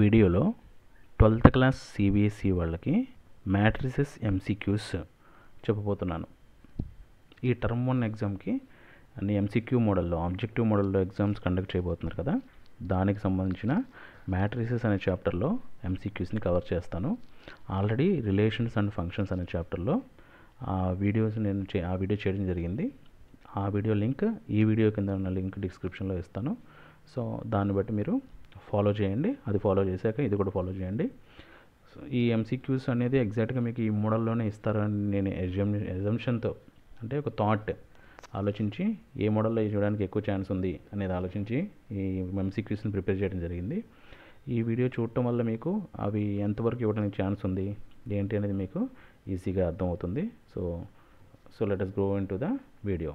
వీడియోలో twelfth class CBSE వాళ్ళకి matrices MCQs చెప్పబోతున్నాను ఈ టర్మ్ వన్ ఎగ్జామ్కి అన్ని ఎంసీక్యూ మోడల్లో ఆబ్జెక్టివ్ మోడల్లో ఎగ్జామ్స్ కండక్ట్ చేయబోతున్నారు కదా దానికి సంబంధించిన మ్యాట్రిసెస్ అనే చాప్టర్లో ఎంసీక్యూస్ని కవర్ చేస్తాను ఆల్రెడీ రిలేషన్స్ అండ్ ఫంక్షన్స్ అనే చాప్టర్లో ఆ వీడియోస్ నేను చే ఆ వీడియో చేయడం జరిగింది ఆ వీడియో లింక్ ఈ వీడియో కింద ఉన్న లింక్ డిస్క్రిప్షన్లో ఇస్తాను సో దాన్ని బట్టి మీరు ఫాలో చేయండి అది ఫాలో చేశాక ఇది కూడా ఫాలో చేయండి సో ఈ ఎంసీక్యూస్ అనేది ఎగ్జాక్ట్గా మీకు ఈ మోడల్లోనే ఇస్తారని నేను ఎజమ్ ఎజంషన్తో అంటే ఒక థాట్ ఆలోచించి ఏ మోడల్లో చూడడానికి ఎక్కువ ఛాన్స్ ఉంది అనేది ఆలోచించి ఈ ఎంసీక్యూస్ని ప్రిపేర్ చేయడం జరిగింది ఈ వీడియో చూడటం వల్ల మీకు అవి ఎంతవరకు ఇవ్వడానికి ఛాన్స్ ఉంది ఏంటి అనేది మీకు ఈజీగా అర్థమవుతుంది so so let us grow into the video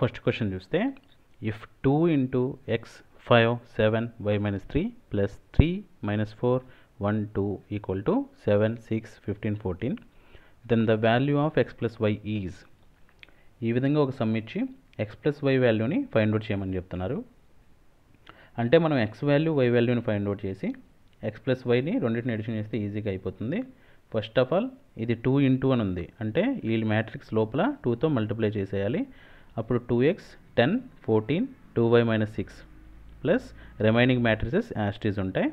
first question చూస్తే if 2 into x 5 7 y minus 3 plus 3 minus 4 1 2 equal to 7 6 15 14 then the value of x plus y is ఈ విధంగా ఒక సమ్ ఇచ్చి ఎక్స్ ప్లస్ వై వాల్యూని find out చేయమని చెప్తున్నారు అంటే మనం ఎక్స్ వాల్యూ వై వాల్యూని ఫైండ్ అవుట్ చేసి ఎక్స్ ప్లస్ వైని రెండింటిని ఎడిషన్ చేస్తే ఈజీగా అయిపోతుంది ఫస్ట్ ఆఫ్ ఆల్ ఇది టూ ఇంటూ అని ఉంది అంటే ఈ మ్యాట్రిక్స్ లోపల టూతో మల్టిప్లై చేసేయాలి అప్పుడు two X ten fourteen two Y minus six plus remaining matrices as it is ఉంటాయి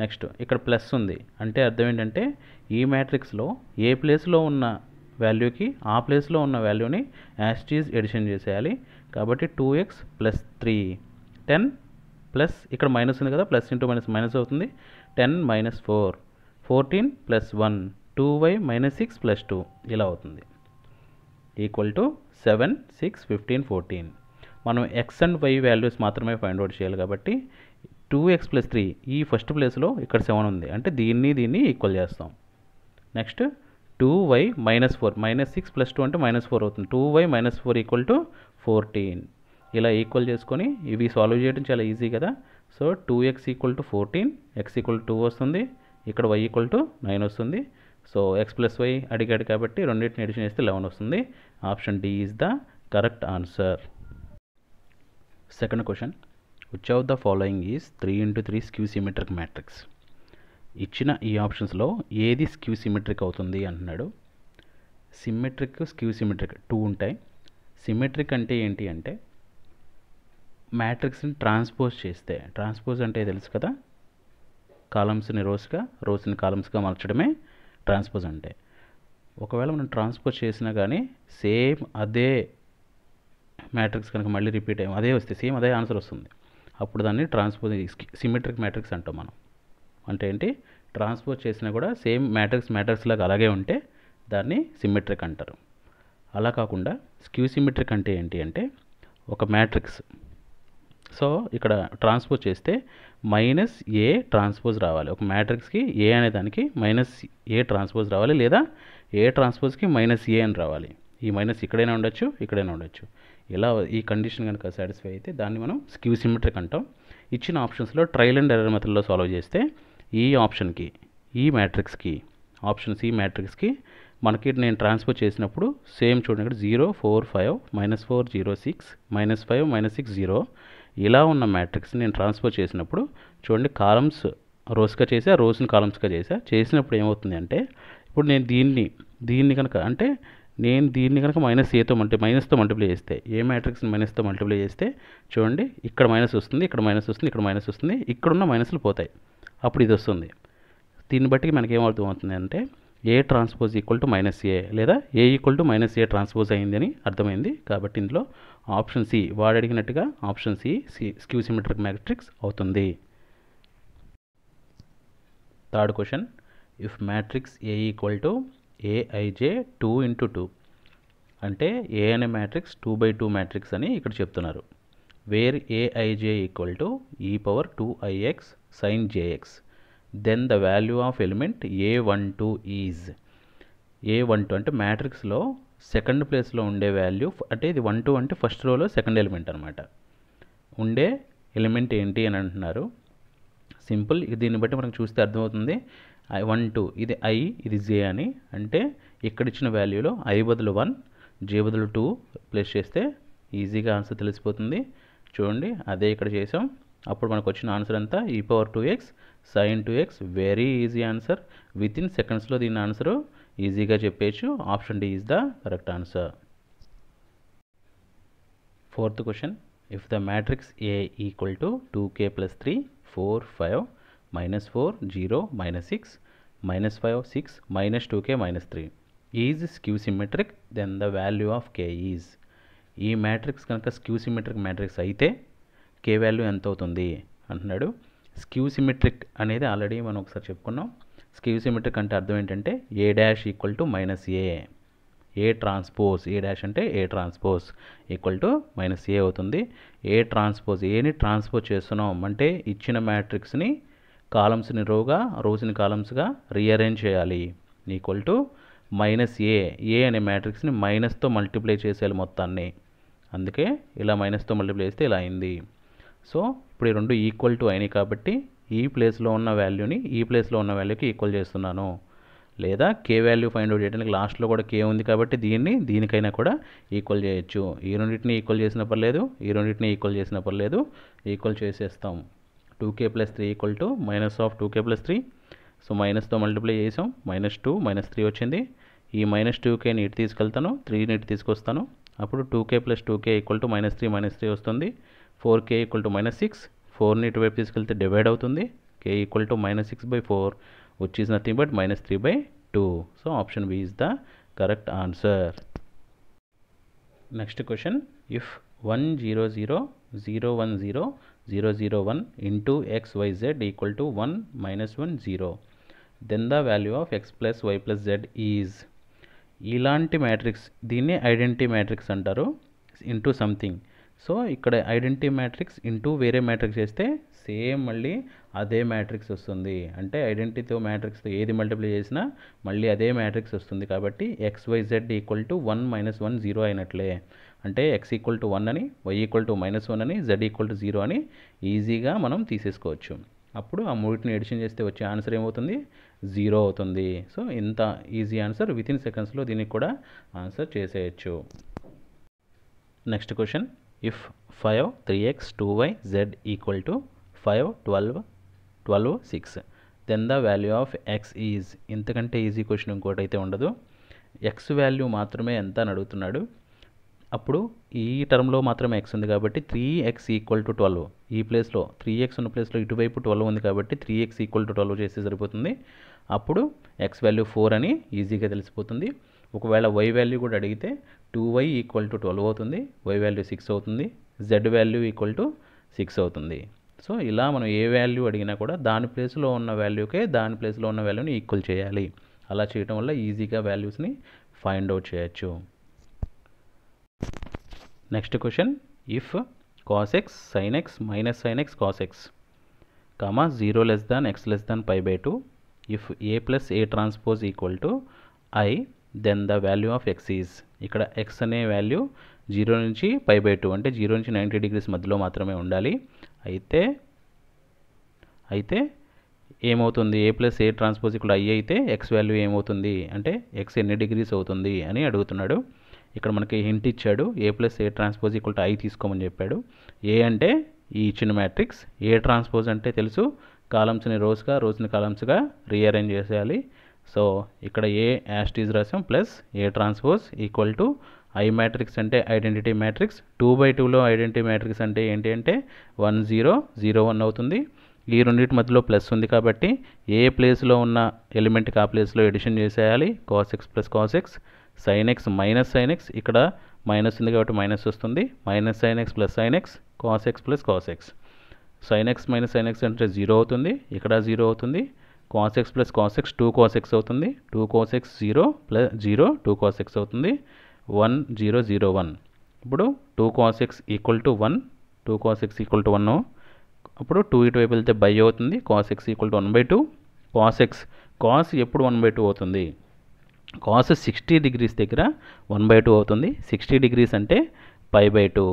నెక్స్ట్ ఇక్కడ ప్లస్ ఉంది అంటే అర్థం ఏంటంటే ఈ మ్యాట్రిక్స్లో ఏ ప్లేస్లో ఉన్న వాల్యూకి ఆ ప్లేస్లో ఉన్న వాల్యూని యాస్టీస్ ఎడిషన్ చేసేయాలి కాబట్టి two X plus three ten plus ఇక్కడ మైనస్ ఉంది కదా ప్లస్ ఇంటూ మైనస్ మైనస్ అవుతుంది ten minus four fourteen plus one two Y minus six plus two ఇలా అవుతుంది equal to seven six fifteen fourteen మనం ఎక్స్ అండ్ వై వాల్యూస్ మాత్రమే find out చేయాలి కాబట్టి టూ ఎక్స్ ప్లస్ త్రీ ఈ first ప్లేస్లో ఇక్కడ సెవెన్ ఉంది అంటే దీన్ని దీన్ని ఈక్వల్ చేస్తాం next two Y minus four minus six plus two అంటే మైనస్ ఫోర్ అవుతుంది two Y minus four equal to fourteen ఇలా ఈక్వల్ చేసుకొని ఇవి సాల్వ్ చేయడం చాలా ఈజీ కదా so two X equal to fourteen X equal two వస్తుంది ఇక్కడ వై ఈక్వల్ టు నైన్ వస్తుంది సో ఎక్స్ ప్లస్ వై అడిగాడు కాబట్టి రెండింటిని ఎడిషన్ చేస్తే లెవెన్ వస్తుంది option D is the correct answer second question which of the following is three into three skew symmetric matrix ఇచ్చిన ఈ ఆప్షన్స్లో ఏది స్క్యూ సిమెట్రిక్ అవుతుంది అంటున్నాడు సిమెట్రిక్ స్క్యూ సిమెట్రిక్ టూ ఉంటాయి సిమెట్రిక్ అంటే ఏంటి అంటే మ్యాట్రిక్స్ని ట్రాన్స్పోజ్ చేస్తే ట్రాన్స్పోజ్ అంటే తెలుసు కదా కాలమ్స్ని రోస్గా రోస్ని కాలమ్స్గా మార్చడమే ట్రాన్స్పోజ్ అంటే ఒకవేళ మనం ట్రాన్స్పోజ్ చేసినా కానీ సేమ్ అదే మ్యాట్రిక్స్ కనుక మళ్ళీ రిపీట్ అయ్యాం అదే వస్తే సేమ్ అదే ఆన్సర్ వస్తుంది అప్పుడు దాన్ని ట్రాన్స్పోజ్ సిమెట్రిక్ మ్యాట్రిక్స్ అంటాం మనం అంటే ఏంటి ట్రాన్స్పోజ్ చేసినా కూడా సేమ్ మ్యాట్రిక్స్ మ్యాట్రిక్స్ లాగా అలాగే ఉంటే దాన్ని సిమెట్రిక్ అంటారు అలా కాకుండా స్క్యూ సిమెట్రిక్ అంటే ఏంటి అంటే ఒక మ్యాట్రిక్స్ సో ఇక్కడ ట్రాన్స్పోజ్ చేస్తే మైనస్ ఏ ట్రాన్స్పోజ్ రావాలి ఒక మ్యాట్రిక్స్కి ఏ అనే దానికి మైనస్ ఏ ట్రాన్స్పోజ్ రావాలి లేదా ఏ ట్రాన్స్పోజ్కి మైనస్ ఏ అని రావాలి ఈ మైనస్ ఇక్కడైనా ఉండొచ్చు ఇక్కడైనా ఉండొచ్చు ఇలా ఈ కండిషన్ కనుక సాటిస్ఫై అయితే దాన్ని మనం స్క్యూ సిమెట్రిక్ అంటాం ఇచ్చిన ఆప్షన్స్లో ట్రయల్ అండ్ ఎర్రర్ మెథడ్లో సాల్వ్ చేస్తే ఈ ఆప్షన్కి ఈ మ్యాట్రిక్స్కి ఆప్షన్ సి మ్యాట్రిక్స్కి మనకి నేను ట్రాన్స్ఫర్ చేసినప్పుడు సేమ్ చూడండి ఇక్కడ zero four five minus four zero six minus five minus six zero ఇలా ఉన్న మ్యాట్రిక్స్ నేను ట్రాన్స్ఫర్ చేసినప్పుడు చూడండి కాలమ్స్ రోస్గా చేసా రోస్ని కాలమ్స్గా చేసా చేసినప్పుడు ఏమవుతుంది అంటే ఇప్పుడు నేను దీన్ని దీన్ని కనుక అంటే నేను దీన్ని కనుక మైనస్ ఏతో మల్టీ మైనస్తో మల్టిప్లై చేస్తే ఏ మ్యాట్రిక్స్ని మైనస్తో మల్టిప్లై చేస్తే చూడండి ఇక్కడ మైనస్ వస్తుంది ఇక్కడ మైనస్ వస్తుంది ఇక్కడ మైనస్ వస్తుంది ఇక్కడున్న మైనస్లు పోతాయి అప్పుడు ఇది వస్తుంది దీన్ని బట్టి మనకి ఏమర్థమవుతుంది అంటే A transpose equal to minus A లేదా A equal to minus A transpose అయిందని అర్థమైంది కాబట్టి ఇందులో ఆప్షన్ సి వాడు అడిగినట్టుగా option C skew symmetric matrix అవుతుంది third question if matrix A equal to A I J two into two అంటే ఏ అనే matrix two by two matrix అని ఇక్కడ చెప్తున్నారు where A I J equal to E power two I X sine J X then the value of element A one two is A one two అంటే మ్యాట్రిక్స్లో second ప్లేస్లో ఉండే value అంటే ఇది వన్ టూ అంటే ఫస్ట్ రోలో సెకండ్ ఎలిమెంట్ అనమాట ఉండే ఎలిమెంట్ ఏంటి అని అంటున్నారు సింపుల్ దీన్ని బట్టి మనకు చూస్తే అర్థమవుతుంది ఐ వన్ టూ ఇది ఐ ఇది జే అని అంటే ఇక్కడ ఇచ్చిన వాల్యూలో ఐ బదులు వన్ జే టూ ప్లేస్ చేస్తే ఈజీగా ఆన్సర్ తెలిసిపోతుంది చూడండి అదే ఇక్కడ చేసాం అప్పుడు మనకు వచ్చిన ఆన్సర్ అంతా E power two X sine two X very easy answer within సెకండ్స్లో దీని ఆన్సరు ఈజీగా చెప్పేచ్చు option D is the correct answer fourth question if the matrix A equal to two K plus three four five minus four zero minus six minus five six minus two K minus three is skew symmetric then the value of K is ఈ matrix కనుక skew symmetric matrix అయితే కే value ఎంత అవుతుంది అంటున్నాడు skew symmetric అనేది already మనం ఒకసారి చెప్పుకున్నాం స్క్యూ సిమెట్రిక్ అంటే అర్థం ఏంటంటే A dash equal to minus A A transpose A dash అంటే A transpose equal to minus A అవుతుంది ఏ ట్రాన్స్పోజ్ ఏని ట్రాన్స్పోజ్ చేస్తున్నాం అంటే ఇచ్చిన మ్యాట్రిక్స్ని కాలమ్స్ని రోగా రోజుని కాలమ్స్గా రీఅరేంజ్ చేయాలి equal to minus A A అనే మ్యాట్రిక్స్ని మైనస్తో మల్టిప్లై చేసేయాలి మొత్తాన్ని అందుకే ఇలా మైనస్తో మల్టిప్లై చేస్తే ఇలా అయింది సో ఇప్పుడు ఈ రెండు ఈక్వల్ టు అయినాయి కాబట్టి ఈ ప్లేస్లో ఉన్న వాల్యూని ఈ ప్లేస్లో ఉన్న వాల్యూకి ఈక్వల్ చేస్తున్నాను లేదా కే వాల్యూ ఫైండ్ అవుట్ చేయడానికి లాస్ట్లో కూడా కే ఉంది కాబట్టి దీన్ని దీనికైనా కూడా ఈక్వల్ చేయొచ్చు ఈ రెండింటిని ఈక్వల్ చేసిన పర్లేదు ఈ రెండింటిని ఈక్వల్ చేసిన పర్లేదు ఈక్వల్ చేసేస్తాం two K plus three equal to minus of two K plus three so మైనస్తో మల్టిప్లై చేసాం మైనస్ టూ మైనస్ త్రీ వచ్చింది ఈ మైనస్ టూ నీట్ తీసుకెళ్తాను త్రీని ఇటు తీసుకొస్తాను అప్పుడు two K plus two K equal to minus three minus three వస్తుంది four K equal to minus six ఫోర్ని వైపు తీసుకెళ్తే డివైడ్ అవుతుంది K equal to minus six by four వచ్చేసి nothing but minus three by two so option B is the correct answer next question if one zero zero zero one zero zero zero one into X why Z equal to one minus one zero then the value of X plus Y plus Z is ఇలాంటి matrix దీన్ని identity matrix అంటారు into something so ఇక్కడ identity matrix into వేరే matrix చేస్తే same మళ్ళీ అదే matrix వస్తుంది అంటే ఐడెంటిటీతో మ్యాట్రిక్స్తో ఏది మల్టిప్లై చేసినా మళ్ళీ అదే మ్యాట్రిక్స్ వస్తుంది కాబట్టి x why Z equal to one minus one zero అయినట్లే అంటే ఎక్స్ ఈక్వల్ టు వన్ అని y equal to minus one అని జెడ్ ఈక్వల్ టు జీరో అని ఈజీగా మనం తీసేసుకోవచ్చు అప్పుడు ఆ మూడింటిని ఎడిషన్ చేస్తే వచ్చే ఆన్సర్ ఏమవుతుంది జీరో అవుతుంది సో ఇంత ఈజీ ఆన్సర్ విత్ ఇన్ సెకండ్స్లో దీనికి కూడా ఆన్సర్ చేసేయచ్చు next question if five three x two y Z equal to five twelve twelve six then the value of x is ఇంతకంటే ఈజీ క్వశ్చన్ ఇంకోటి అయితే ఉండదు ఎక్స్ వాల్యూ మాత్రమే ఎంత అని అడుగుతున్నాడు అప్పుడు ఈ టర్మ్లో మాత్రమే ఎక్స్ ఉంది కాబట్టి three x equal to twelve ఈ ప్లేస్లో త్రీ ఎక్స్ ఉన్న ప్లేస్లో ఇటువైపు ట్వెల్వ్ ఉంది కాబట్టి three x equal to twelve చేస్తే సరిపోతుంది అప్పుడు ఎక్స్ వాల్యూ ఫోర్ అని ఈజీగా తెలిసిపోతుంది ఒకవేళ వై వాల్యూ కూడా అడిగితే two y equal to twelve అవుతుంది వై వాల్యూ సిక్స్ అవుతుంది z value equal to six అవుతుంది సో ఇలా మనం ఏ వాల్యూ అడిగినా కూడా దాని ప్లేస్లో ఉన్న వాల్యూకే దాని ప్లేస్లో ఉన్న వాల్యూని ఈక్వల్ చేయాలి అలా చేయడం వల్ల ఈజీగా వాల్యూస్ని ఫైండ్ అవుట్ చేయొచ్చు next question if cos x sin x minus sin x cos x comma zero less than x less than pi by two if A plus A transpose equal to I then the value of x is ఇక్కడ x అనే value zero నుంచి pi by two అంటే zero నుంచి ninety degrees మధ్యలో మాత్రమే ఉండాలి అయితే అయితే ఏమవుతుంది ఏ ప్లస్ ఏ ట్రాన్స్పోజ్ ఇక్కడ ఐ అయితే ఎక్స్ వాల్యూ ఏమవుతుంది అంటే ఎక్స్ ఎన్ని డిగ్రీస్ అవుతుంది అని అడుగుతున్నాడు ఇక్కడ మనకి హింట్ ఇచ్చాడు A plus A transpose equal to I తీసుకోమని చెప్పాడు ఏ అంటే ఈ ఇచ్చిన మ్యాట్రిక్స్ ఏ ట్రాన్స్పోజ్ అంటే తెలుసు కాలమ్స్ని రోజుగా రోజుని కాలమ్స్గా రీఅరేంజ్ చేసేయాలి సో ఇక్కడ ఏ యాస్టీజ్ రాసాం plus A transpose equal to I matrix అంటే ఐడెంటిటీ మ్యాట్రిక్స్ టూ బై టూలో ఐడెంటిటీ మ్యాట్రిక్స్ అంటే ఏంటి అంటే వన్ జీరో జీరో వన్ అవుతుంది ఈ రెండింటి మధ్యలో ప్లస్ ఉంది కాబట్టి ఏ ప్లేస్లో ఉన్న ఎలిమెంట్కి ఆ ప్లేస్లో ఎడిషన్ చేసేయాలి cos x plus cos x sin x minus sin x ఇక్కడ మైనస్ ఉంది కాబట్టి మైనస్ వస్తుంది minus sin x plus sin x cos x plus cos x sin x minus sin x అంటే జీరో అవుతుంది ఇక్కడ జీరో అవుతుంది cos x plus cos x two cos x అవుతుంది two cos x zero plus zero two cos x అవుతుంది one zero zero one ఇప్పుడు two cos x equal to one two cos x equal to one అప్పుడు two ఇటు వైపు వెళ్తే by అవుతుంది cos x equal to one by two cos x cos ఎప్పుడు one by two అవుతుంది cos sixty degrees దగ్గర one by two అవుతుంది sixty degrees అంటే pi by two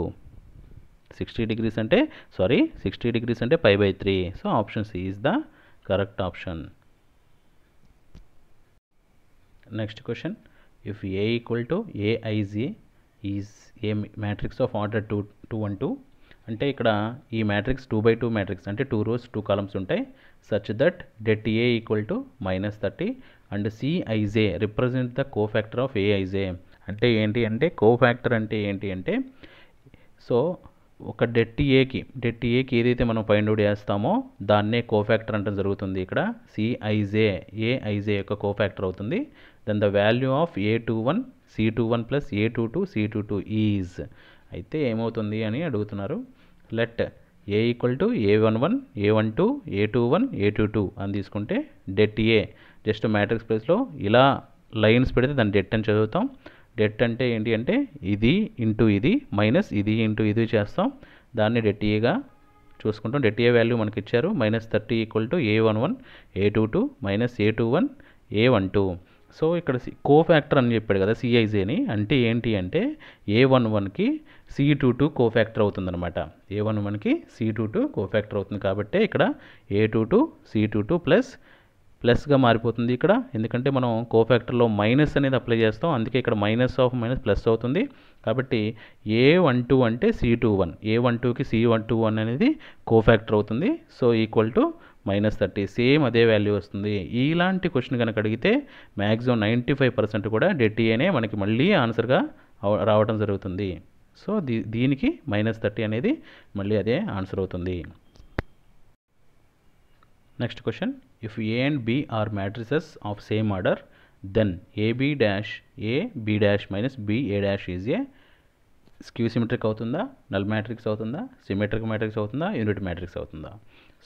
sixty degrees అంటే సారీ సిక్స్టీ డిగ్రీస్ అంటే pi by three so option C is the correct option next question if A equal to aij is A matrix of order two two one two అంటే ఇక్కడ ఈ matrix two by two matrix అంటే two rows two columns ఉంటాయి such that det A equal to minus thirty and cij represent the cofactor of aij అంటే ఏంటి అంటే cofactor అంటే ఏంటి అంటే సో ఒక డెట్ ఏకి డెట్ ఏకి ఏదైతే మనం అవుట్ చేస్తామో దాన్నే కోఫ్యాక్టర్ అంటే జరుగుతుంది ఇక్కడ సిఐజే ఏఐజే యొక్క కోఫ్యాక్టర్ అవుతుంది then the value of a two one c two one plus a two two c two two is అయితే ఏమవుతుంది అని అడుగుతున్నారు let A equal to a one one a one two a two one a two two అని తీసుకుంటే det A just matrix ప్లేస్లో ఇలా lines పెడితే దాన్ని డెట్ అని చదువుతాం డెట్ అంటే ఏంటి అంటే ఇది ఇంటూ ఇది మైనస్ ఇది ఇంటూ ఇది చేస్తాం దాన్ని డెట్ ఏగా చూసుకుంటాం డెట్ ఏ వాల్యూ మనకి ఇచ్చారు minus thirty equal to a one one a two two minus a two one a one two so ఇక్కడ కో ఫ్యాక్టర్ అని చెప్పాడు కదా సిఐజేని అంటే ఏంటి అంటే ఏ వన్ వన్కి c two two cofactor అవుతుందన్నమాట ఏ వన్ వన్కి c two two cofactor అవుతుంది కాబట్టి ఇక్కడ a two two c two two plus ప్లస్గా మారిపోతుంది ఇక్కడ ఎందుకంటే మనం కోఫ్యాక్టర్లో మైనస్ అనేది అప్లై చేస్తాం అందుకే ఇక్కడ మైనస్ ఆఫ్ మైనస్ ప్లస్ అవుతుంది కాబట్టి ఏ వన్ టూ అంటే c two one a one టూకి సి వన్ టూ వన్ అనేది కోఫ్యాక్టర్ అవుతుంది so equal to minus thirty same అదే వాల్యూ వస్తుంది ఇలాంటి క్వశ్చన్ కనుక అడిగితే మ్యాక్సిమం నైంటీ ఫైవ్ పర్సెంట్ కూడా డెట్టీఏనే మనకి మళ్ళీ ఆన్సర్గా రావడం జరుగుతుంది సో దీ దీనికి మైనస్ థర్టీ అనేది మళ్ళీ అదే ఆన్సర్ అవుతుంది next question if A and B are matrices of same order then AB dash A B dash minus B A dash is a skew symmetric అవుతుందా నల్ మ్యాట్రిక్స్ అవుతుందా symmetric matrix అవుతుందా unit matrix అవుతుందా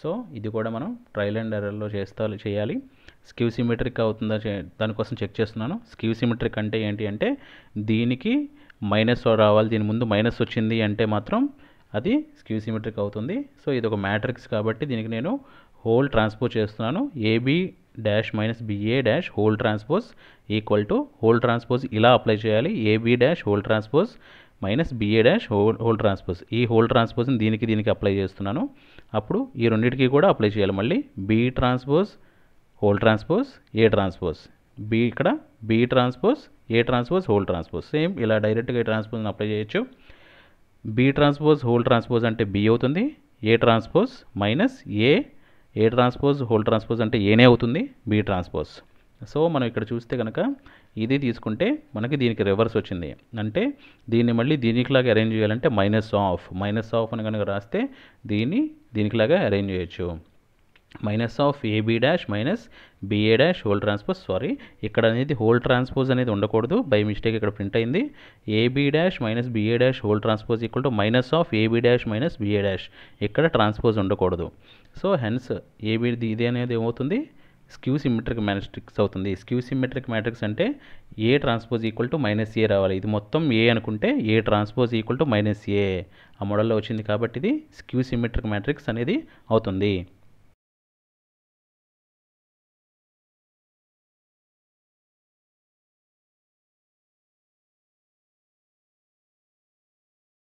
so ఇది కూడా మనం trial and ఎర్రర్లో చేస్తా చేయాలి skew symmetric అవుతుందా దానికోసం చెక్ చేస్తున్నాను స్క్యూ సిమెట్రిక్ అంటే ఏంటి అంటే దీనికి మైనస్ రావాలి దీని ముందు మైనస్ వచ్చింది అంటే మాత్రం అది స్క్యూ సిమెట్రిక్ అవుతుంది సో ఇది ఒక మ్యాట్రిక్స్ కాబట్టి దీనికి నేను హోల్ ట్రాన్స్పోజ్ చేస్తున్నాను AB dash minus BA dash whole transpose equal to whole transpose ఇలా అప్లై చేయాలి AB dash whole transpose minus BA dash whole whole transpose ఈ హోల్ ట్రాన్స్పోజ్ని దీనికి దీనికి అప్లై చేస్తున్నాను అప్పుడు ఈ రెండింటికి కూడా అప్లై చేయాలి మళ్ళీ B transpose whole transpose A transpose B ఇక్కడ B transpose A transpose whole transpose same ఇలా డైరెక్ట్గా ట్రాన్స్పోజ్ని అప్లై చేయొచ్చు బి ట్రాన్స్పోజ్ హోల్ ట్రాన్స్పోజ్ అంటే బి అవుతుంది A transpose minus A A transpose whole transpose అంటే ఏనే అవుతుంది బి ట్రాన్స్పోజ్ సో మనం ఇక్కడ చూస్తే కనుక ఇది తీసుకుంటే మనకి దీనికి రివర్స్ వచ్చింది అంటే దీన్ని మళ్ళీ దీనికిలాగా అరేంజ్ చేయాలంటే మైనస్ ఆఫ్ మైనస్ ఆఫ్ అని కనుక రాస్తే దీన్ని దీనికిలాగా అరేంజ్ చేయొచ్చు minus of AB dash minus BA dash whole transpose sorry ఇక్కడ అనేది హోల్ ట్రాన్స్పోజ్ అనేది ఉండకూడదు బై మిస్టేక్ ఇక్కడ ప్రింట్ అయింది AB dash minus BA dash whole transpose equal to minus of AB dash minus BA dash ఇక్కడ transpose ఉండకూడదు so hence ఏబీది ఇది అనేది ఏమవుతుంది స్క్యూ సిమెట్రిక్ మ్యాట్రిక్స్ అవుతుంది స్క్యూ సిమెట్రిక్ మ్యాట్రిక్స్ అంటే A transpose equal to minus A రావాలి ఇది మొత్తం ఏ అనుకుంటే A transpose equal to minus A ఆ మోడల్లో వచ్చింది కాబట్టి ఇది స్క్యూ సిమెట్రిక్ మ్యాట్రిక్స్ అనేది అవుతుంది